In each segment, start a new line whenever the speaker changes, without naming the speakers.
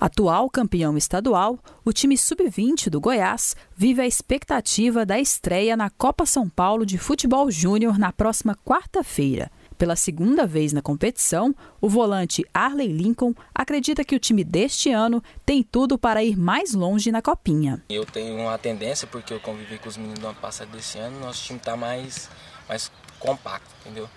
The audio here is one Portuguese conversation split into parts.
Atual campeão estadual, o time sub-20 do Goiás vive a expectativa da estreia na Copa São Paulo de Futebol Júnior na próxima quarta-feira. Pela segunda vez na competição, o volante Arley Lincoln acredita que o time deste ano tem tudo para ir mais longe na Copinha.
Eu tenho uma tendência, porque eu convivi com os meninos do ano passado desse ano, nosso time está mais, mais compacto, entendeu?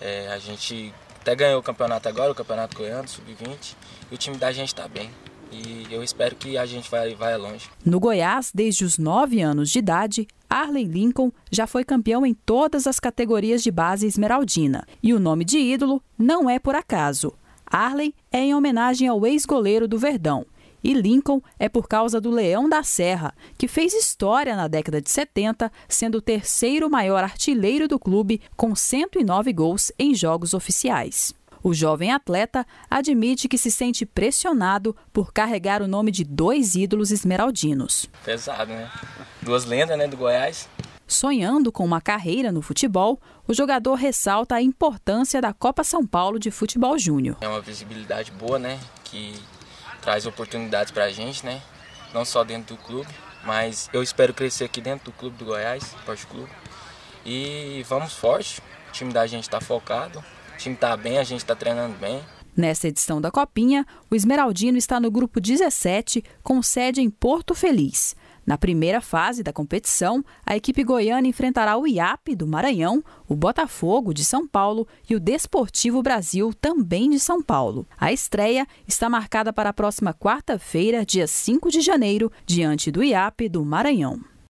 É, a gente até ganhou o campeonato agora, o campeonato goiano, sub-20. E o time da gente está bem. E eu espero que a gente vai, vai longe.
No Goiás, desde os 9 anos de idade, Arlen Lincoln já foi campeão em todas as categorias de base esmeraldina. E o nome de ídolo não é por acaso. Arlen é em homenagem ao ex-goleiro do Verdão, e Lincoln é por causa do Leão da Serra, que fez história na década de 70, sendo o terceiro maior artilheiro do clube, com 109 gols em jogos oficiais. O jovem atleta admite que se sente pressionado por carregar o nome de dois ídolos esmeraldinos.
Pesado, né? Duas lendas, né, do Goiás.
Sonhando com uma carreira no futebol, o jogador ressalta a importância da Copa São Paulo de Futebol Júnior.
É uma visibilidade boa, né? Que traz oportunidades para a gente, né? Não só dentro do clube, mas eu espero crescer aqui dentro do clube do Goiás, Esporte Clube. E vamos forte, o time da gente está focado, o time está bem, a gente está treinando bem.
Nessa edição da Copinha, o Esmeraldino está no grupo 17, com sede em Porto Feliz. Na primeira fase da competição, a equipe goiana enfrentará o IAP do Maranhão, o Botafogo de São Paulo e o Desportivo Brasil, também de São Paulo. A estreia está marcada para a próxima quarta-feira, dia 5 de janeiro, diante do IAP do Maranhão.